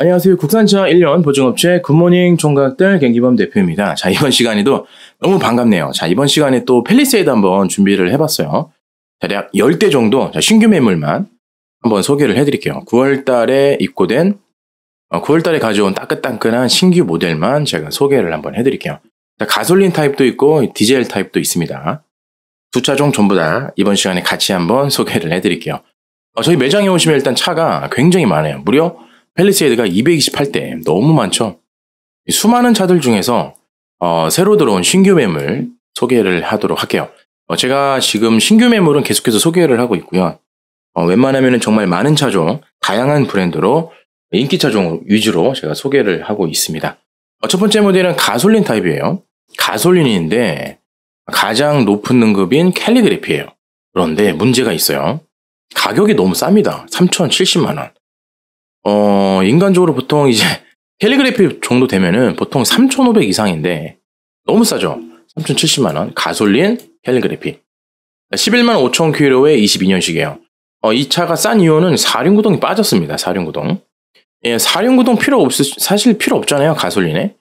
안녕하세요. 국산차 1년 보증업체 굿모닝 총각들 갱기범 대표입니다. 자, 이번 시간에도 너무 반갑네요. 자, 이번 시간에 또 펠리세이드 한번 준비를 해봤어요. 대략 10대 정도 자, 신규 매물만 한번 소개를 해드릴게요. 9월 달에 입고된, 어, 9월 달에 가져온 따끈따끈한 신규 모델만 제가 소개를 한번 해드릴게요. 자, 가솔린 타입도 있고 디젤 타입도 있습니다. 두 차종 전부 다 이번 시간에 같이 한번 소개를 해드릴게요. 어, 저희 매장에 오시면 일단 차가 굉장히 많아요. 무려 펠리세이드가 228대 너무 많죠. 수많은 차들 중에서 어, 새로 들어온 신규 매물 소개를 하도록 할게요. 어, 제가 지금 신규 매물은 계속해서 소개를 하고 있고요. 어, 웬만하면 정말 많은 차종, 다양한 브랜드로 인기 차종 위주로 제가 소개를 하고 있습니다. 어, 첫 번째 모델은 가솔린 타입이에요. 가솔린인데 가장 높은 등급인 캘리그래피예요. 그런데 문제가 있어요. 가격이 너무 쌉니다. 3,070만 원. 어, 인간적으로 보통 이제 캘리그래피 정도 되면은 보통 3,500 이상인데 너무 싸죠. 3,070만 원. 가솔린 캘리그래피. 11만 5천 킬로에 22년식이에요. 어, 이 차가 싼 이유는 사륜구동이 빠졌습니다. 사륜구동. 예, 사륜구동 필요 없, 사실 필요 없잖아요. 가솔린에.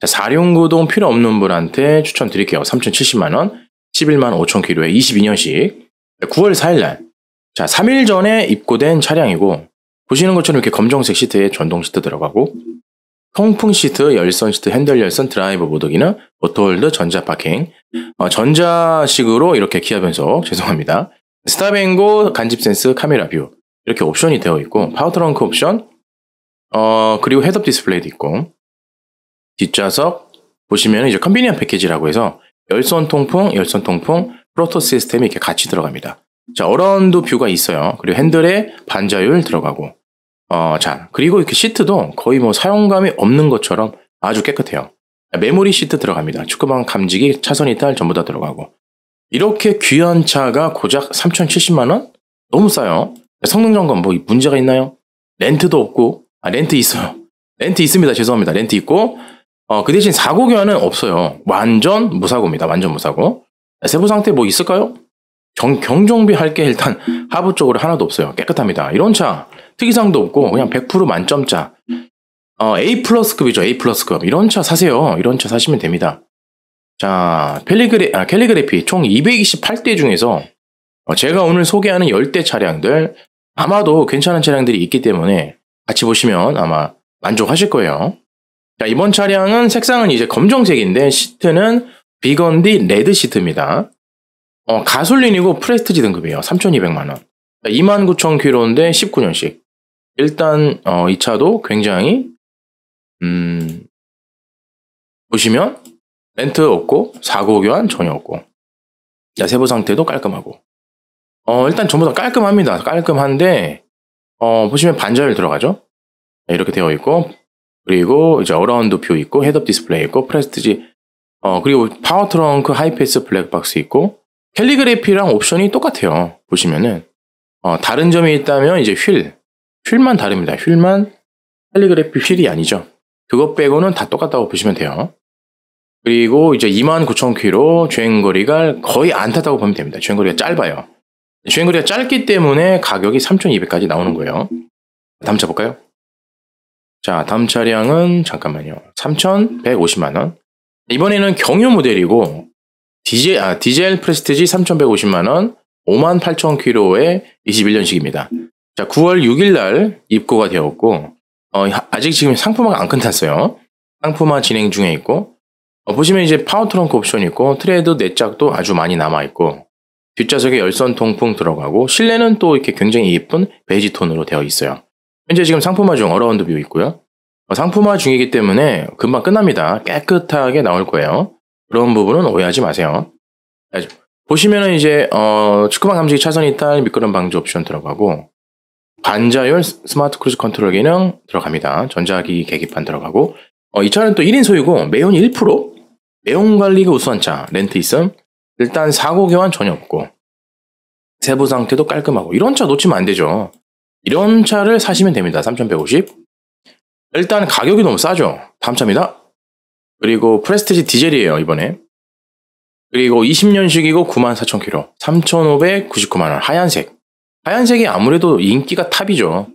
자, 사륜구동 필요 없는 분한테 추천드릴게요. 3,070만원, 11만 5천 킬로에 22년식, 9월 4일날. 자, 3일 전에 입고된 차량이고, 보시는 것처럼 이렇게 검정색 시트에 전동 시트 들어가고 통풍 시트, 열선 시트, 핸들 열선, 드라이브 모드기나 오토홀드, 전자 파킹, 어, 전자식으로 이렇게 기아 변속, 죄송합니다. 스타뱅고, 간집 센스, 카메라 뷰 이렇게 옵션이 되어 있고 파워트렁크 옵션, 어, 그리고 헤드업 디스플레이도 있고 뒷좌석 보시면 이제 컨비니언 패키지라고 해서 열선 통풍, 열선 통풍, 프로토 시스템이 이렇게 같이 들어갑니다. 자, 어라운드 뷰가 있어요. 그리고 핸들에 반자율 들어가고 어, 잘. 그리고 이렇게 시트도 거의 뭐 사용감이 없는 것처럼 아주 깨끗해요. 메모리 시트 들어갑니다. 축구방 감지기, 차선 이탈 전부 다 들어가고. 이렇게 귀한 차가 고작 3,070만원? 너무 싸요. 성능 점검 뭐 문제가 있나요? 렌트도 없고, 아, 렌트 있어요. 렌트 있습니다. 죄송합니다. 렌트 있고, 어, 그 대신 사고 교환은 없어요. 완전 무사고입니다. 완전 무사고. 세부 상태 뭐 있을까요? 경, 경정비 할 게 일단 하부 쪽으로 하나도 없어요. 깨끗합니다. 이런 차 특이사항도 없고 그냥 100% 만점짜 어, A 플러스급이죠. A 플러스급. 이런 차 사세요. 이런 차 사시면 됩니다. 자, 캘리그래, 아, 캘리그래피 총 228대 중에서 어, 제가 오늘 소개하는 10대 차량들 아마도 괜찮은 차량들이 있기 때문에 같이 보시면 아마 만족하실 거예요. 자, 이번 차량은 색상은 이제 검정색인데 시트는 비건디 레드 시트입니다. 어, 가솔린이고 프레스티지 등급이에요. 3,200만 원. 29,000km인데 19년식. 일단 어, 이 차도 굉장히 음, 보시면 렌트 없고 사고 교환 전혀 없고 야 세부 상태도 깔끔하고 어, 일단 전부 다 깔끔합니다. 깔끔한데 어, 보시면 반절 들어가죠. 네, 이렇게 되어 있고 그리고 이제 어라운드 표 있고 헤드업 디스플레이 있고 프레스티지 어, 그리고 파워 트렁크 하이패스 블랙박스 있고 캘리그래피랑 옵션이 똑같아요. 보시면은 어, 다른 점이 있다면 이제 휠 휠만 다릅니다. 휠만 할리그래피 휠이 아니죠. 그것 빼고는 다 똑같다고 보시면 돼요. 그리고 이제 29,000km 주행거리가 거의 안 탔다고 보면 됩니다. 주행거리가 짧아요. 주행거리가 짧기 때문에 가격이 3,200까지 나오는 거예요. 다음 차 볼까요? 자, 다음 차량은 잠깐만요. 3,150만원. 이번에는 경유 모델이고 디젤, 아, 디젤 프레스티지 3,150만원, 58,000km에 21년식입니다. 자, 9월 6일 날 입고가 되었고, 어, 아직 지금 상품화가 안 끝났어요. 상품화 진행 중에 있고, 어, 보시면 이제 파워 트렁크 옵션 이 있고, 트레드 내짝도 아주 많이 남아있고, 뒷좌석에 열선 통풍 들어가고, 실내는 또 이렇게 굉장히 예쁜 베이지 톤으로 되어 있어요. 현재 지금 상품화 중 어라운드 뷰 있고요. 어, 상품화 중이기 때문에 금방 끝납니다. 깨끗하게 나올 거예요. 그런 부분은 오해하지 마세요. 보시면은 이제, 어, 축구방 감지 차선 이딸 미끄럼 방지 옵션 들어가고, 반자율 스마트 크루즈 컨트롤 기능 들어갑니다. 전자기 계기판 들어가고 어, 이 차는 또 1인 소유고 매연 1% 매연 관리가 우수한 차 렌트 있음 일단 사고 교환 전혀 없고 세부 상태도 깔끔하고 이런 차 놓치면 안 되죠. 이런 차를 사시면 됩니다. 3150 일단 가격이 너무 싸죠. 다음 차입니다. 그리고 프레스티지 디젤이에요 이번에 그리고 20년식이고 94,000km 3,599만원 하얀색 하얀색이 아무래도 인기가 탑이죠.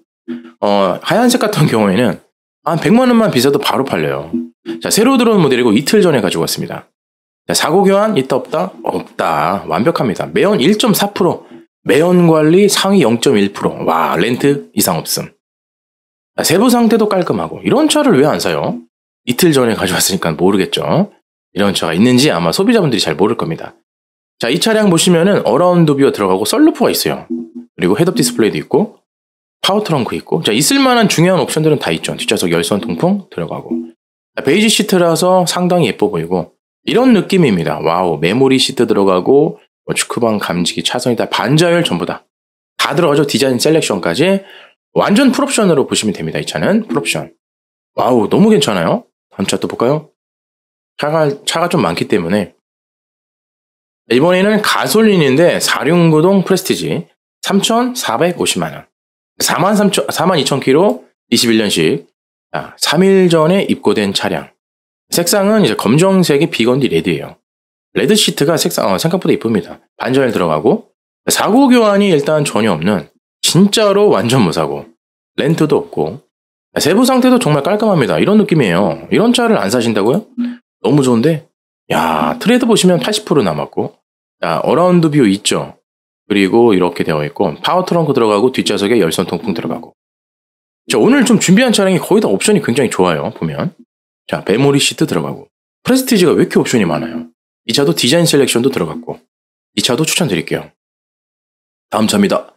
어, 하얀색 같은 경우에는 한 100만 원만 비싸도 바로 팔려요. 자, 새로 들어온 모델이고 이틀 전에 가지고 왔습니다. 자, 사고 교환 있다 없다? 없다. 완벽합니다. 매연 1.4%, 매연 관리 상위 0.1%. 와, 렌트 이상 없음. 자, 세부 상태도 깔끔하고 이런 차를 왜 안 사요? 이틀 전에 가져왔으니까 모르겠죠. 이런 차가 있는지 아마 소비자분들이 잘 모를 겁니다. 자, 이 차량 보시면은 어라운드 뷰어 들어가고 썰루프가 있어요. 그리고 헤드업 디스플레이도 음. 있고 파워 트렁크 있고 자 있을만한 중요한 옵션들은 다 있죠. 뒷좌석 열선 통풍 들어가고 베이지 시트라서 상당히 예뻐 보이고 이런 느낌입니다. 와우 메모리 시트 들어가고 뭐 축구방 감지기 차선이다 반자율 전부 다다 들어가죠. 디자인 셀렉션까지 완전 풀옵션으로 보시면 됩니다. 이 차는 풀옵션. 와우 너무 괜찮아요. 다음 차 또 볼까요? 차가 차가 좀 많기 때문에 이번에는 가솔린인데 469동 프레스티지 3,450만원. 43,000, 2 0 0 0 k m 21년식. 자, 3일 전에 입고된 차량. 색상은 이제 검정색이 비건디 레드예요. 레드 시트가 색상, 어, 생각보다 이쁩니다. 반전에 들어가고. 사고 교환이 일단 전혀 없는, 진짜로 완전 무사고. 렌트도 없고. 세부 상태도 정말 깔끔합니다. 이런 느낌이에요. 이런 차를 안 사신다고요? 너무 좋은데? 야, 트레드 보시면 80% 남았고. 자, 어라운드 뷰 있죠? 그리고 이렇게 되어 있고 파워 트렁크 들어가고 뒷좌석에 열선 통풍 들어가고 자 오늘 좀 준비한 차량이 거의 다 옵션이 굉장히 좋아요 보면 자 메모리 시트 들어가고 프레스티지가 왜 이렇게 옵션이 많아요 이 차도 디자인 셀렉션도 들어갔고 이 차도 추천드릴게요 다음 차입니다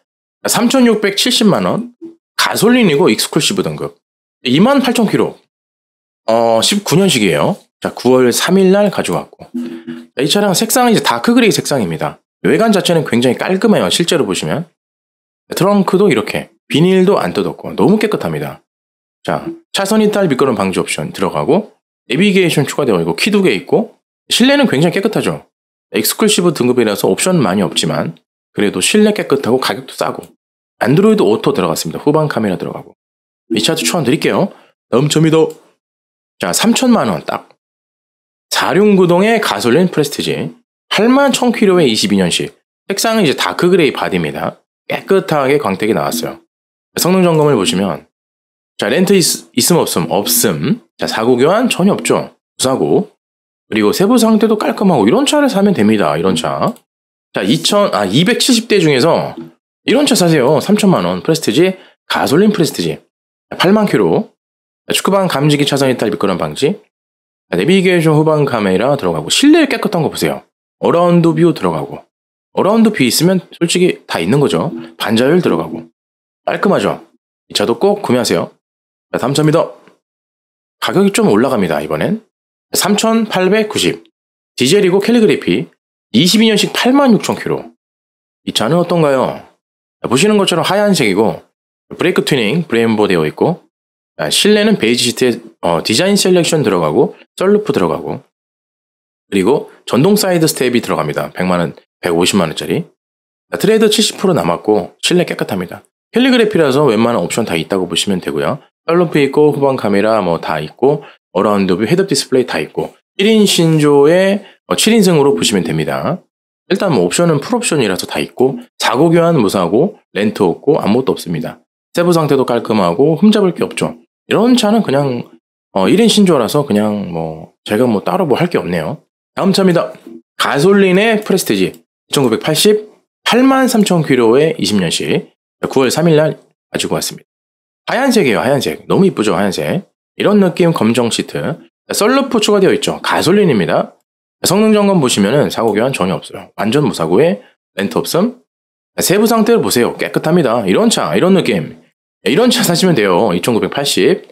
3670만원 가솔린이고 익스클시브 등급 28,000km 어 19년식이에요 자 9월 3일날 가져왔고 이 차량 색상은 이제 다크 그레이 색상입니다 외관 자체는 굉장히 깔끔해요. 실제로 보시면. 트렁크도 이렇게 비닐도 안 뜯었고 너무 깨끗합니다. 자, 차선 이탈 미끄럼 방지 옵션 들어가고 내비게이션 추가되어 있고 키 두 개 있고 실내는 굉장히 깨끗하죠. 엑스클시브 등급이라서 옵션 많이 없지만 그래도 실내 깨끗하고 가격도 싸고 안드로이드 오토 들어갔습니다. 후방 카메라 들어가고 이 차도 추천 드릴게요. 다음 점이 도 자, 3천만 원 딱. 4륜구동의 가솔린 프레스티지. 8만 1 0 0 0 k m 에 22년씩. 색상은 이제 다크그레이 바디입니다. 깨끗하게 광택이 나왔어요. 성능 점검을 보시면 자 렌트 있, 음 없음 없음 자 사고 교환 전혀 없죠 부사고 그리고 세부 상태도 깔끔하고 이런 차를 사면 됩니다 이런 차자 2000, 아 270대 중에서 이런 차 사세요 3천만원 프레스티지 가솔린 프레스티지 8만 킬로 축구방 감지기 차선 이탈 미끄럼 방지 내비게이션 후방 카메라 들어가고 실내 깨끗한 거 보세요 어라운드 뷰 들어가고 어라운드 뷰 있으면 솔직히 다 있는 거죠. 반자율 들어가고 깔끔하죠. 이 차도 꼭 구매하세요. 자, 다음 차입니다. 가격이 좀 올라갑니다. 이번엔 3,890 디젤이고 캘리그래피 22년식 86,000km 이 차는 어떤가요? 보시는 것처럼 하얀색이고 브레이크 튜닝 브레인보 되어 있고 실내는 베이지 시트에 어, 디자인 셀렉션 들어가고 썰루프 들어가고 그리고 전동 사이드 스텝이 들어갑니다. 100만원, 150만원짜리. 트레이더 70% 남았고 실내 깨끗합니다. 캘리그래피라서 웬만한 옵션 다 있다고 보시면 되고요. 팔로프 있고 후방 카메라 뭐 다 있고 어라운드 뷰 헤드업 디스플레이 다 있고 1인 신조의 7인승으로 어, 보시면 됩니다. 일단 뭐 옵션은 풀옵션이라서 다 있고 자고 교환 무사하고 렌트 없고 아무것도 없습니다. 세부 상태도 깔끔하고 흠잡을 게 없죠. 이런 차는 그냥 어 1인 신조라서 그냥 뭐 제가 뭐 따로 뭐 할 게 없네요. 다음 차입니다. 가솔린의 프레스티지 1980 83,000km에 20년식 9월 3일날 가지고 왔습니다. 하얀색이에요 하얀색 너무 이쁘죠 하얀색 이런 느낌 검정 시트 썰루프 추가되어 있죠 가솔린입니다 성능 점검 보시면은 사고 교환 전혀 없어요 완전 무사고에 렌트 없음 세부 상태를 보세요 깨끗합니다 이런 차 이런 느낌 이런 차 사시면 돼요 2980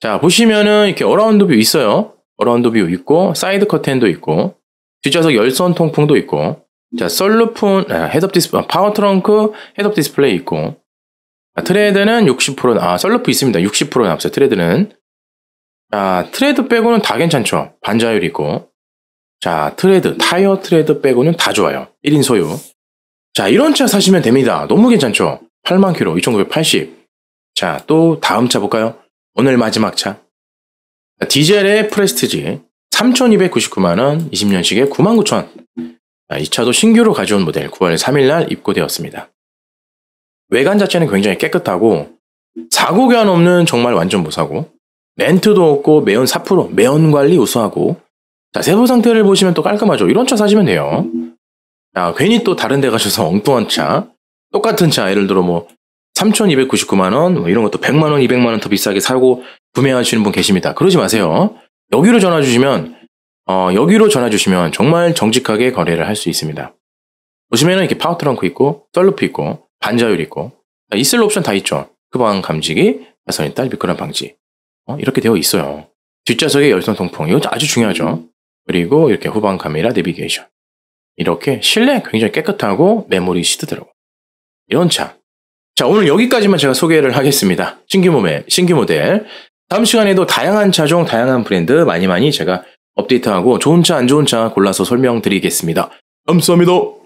자 보시면은 이렇게 어라운드 뷰 있어요 어라운드 뷰 있고 사이드 커튼도 있고 뒷좌석 열선 통풍도 있고 자 썰루폰 아, 헤드업 디스플 아, 파워 트렁크 헤드업 디스플레이 있고 아, 트레드는 60% 아, 썰루프 있습니다. 60% 남았어요. 트레드는 자 트레드 빼고는 다 괜찮죠. 반자율 있고 자 트레드 타이어 트레드 빼고는 다 좋아요. 1인 소유 자 이런 차 사시면 됩니다. 너무 괜찮죠. 8만 킬로 2,980 자 또 다음 차 볼까요? 오늘 마지막 차 디젤의 프레스티지 3,299만원, 20년식에 99,000원. 이 차도 신규로 가져온 모델 9월 3일날 입고되었습니다. 외관 자체는 굉장히 깨끗하고 사고 교환 없는 정말 완전 무사고 렌트도 없고 매연 운사로매운 관리 우수하고 자 세부 상태를 보시면 또 깔끔하죠. 이런 차 사시면 돼요. 아 괜히 또 다른 데 가셔서 엉뚱한 차 똑같은 차 예를 들어 뭐 3,299만 원뭐 이런 것도 100만 원, 200만 원 더 비싸게 사고 구매하시는 분 계십니다. 그러지 마세요. 여기로 전화 주시면 어, 여기로 전화 주시면 정말 정직하게 거래를 할 수 있습니다. 보시면은 이렇게 파워 트렁크 있고 썰루프 있고 반자율 있고 있을 옵션 다 있죠. 후방 그 감지기, 가선 일딸 미끄럼 방지 어, 이렇게 되어 있어요. 뒷좌석에 열선 통풍 이거 아주 중요하죠. 그리고 이렇게 후방 카메라 내비게이션 이렇게 실내 굉장히 깨끗하고 메모리 시트 들어가 이런 차. 자 오늘 여기까지만 제가 소개를 하겠습니다. 신규 모델, 신규 모델 다음 시간에도 다양한 차종, 다양한 브랜드 많이 많이 제가 업데이트하고 좋은 차, 안 좋은 차 골라서 설명드리겠습니다. 감사합니다.